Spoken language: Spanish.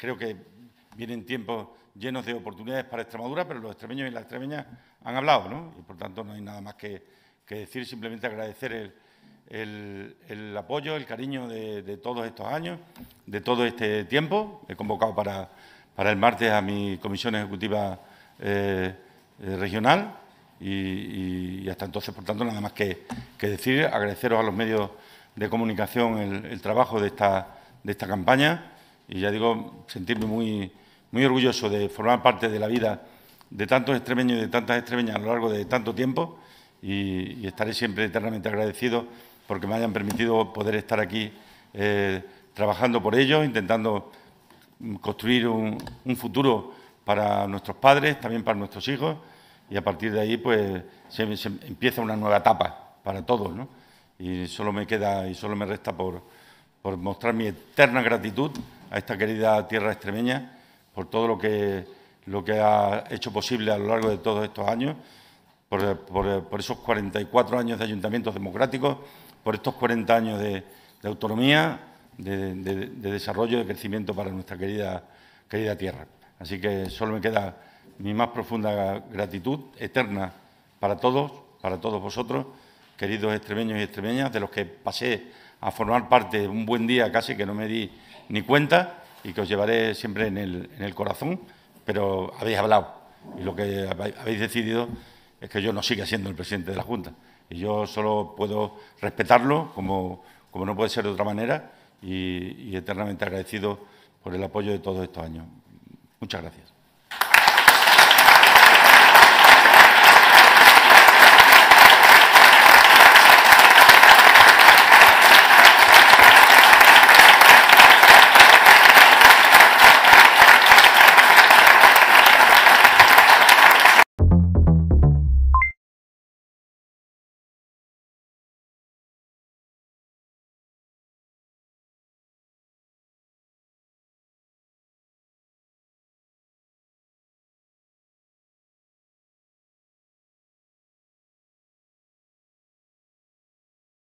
Creo que vienen tiempos llenos de oportunidades para Extremadura, pero los extremeños y las extremeñas han hablado, ¿no? Y por tanto no hay nada más que, decir, simplemente agradecer el, apoyo, el cariño de, todos estos años, de todo este tiempo. He convocado para, el martes a mi comisión ejecutiva eh, eh, regional y, hasta entonces, por tanto, nada más que, decir, agradeceros a los medios de comunicación el, trabajo de esta campaña y ya digo, sentirme muy, orgulloso de formar parte de la vida de tantos extremeños y de tantas extremeñas a lo largo de tanto tiempo y, estaré siempre eternamente agradecido porque me hayan permitido poder estar aquí eh, trabajando por ellos, intentando construir un, futuro para nuestros padres, también para nuestros hijos y a partir de ahí pues empieza una nueva etapa para todos ¿no? y solo me queda y solo me resta por, por mostrar mi eterna gratitud a esta querida tierra extremeña por todo lo que, lo que ha hecho posible a lo largo de todos estos años, por, esos 44 años de ayuntamientos democráticos, por estos 40 años de, autonomía, de, desarrollo, de crecimiento para nuestra querida, querida tierra. Así que solo me queda mi más profunda gratitud eterna para todos, para todos vosotros, queridos extremeños y extremeñas, de los que pasé a formar parte un buen día casi que no me di ni cuenta y que os llevaré siempre en el, corazón, pero habéis hablado y lo que habéis decidido es que yo no siga siendo el presidente de la Junta. Y yo solo puedo respetarlo, como, como no puede ser de otra manera, y eternamente agradecido por el apoyo de todos estos años. Muchas gracias.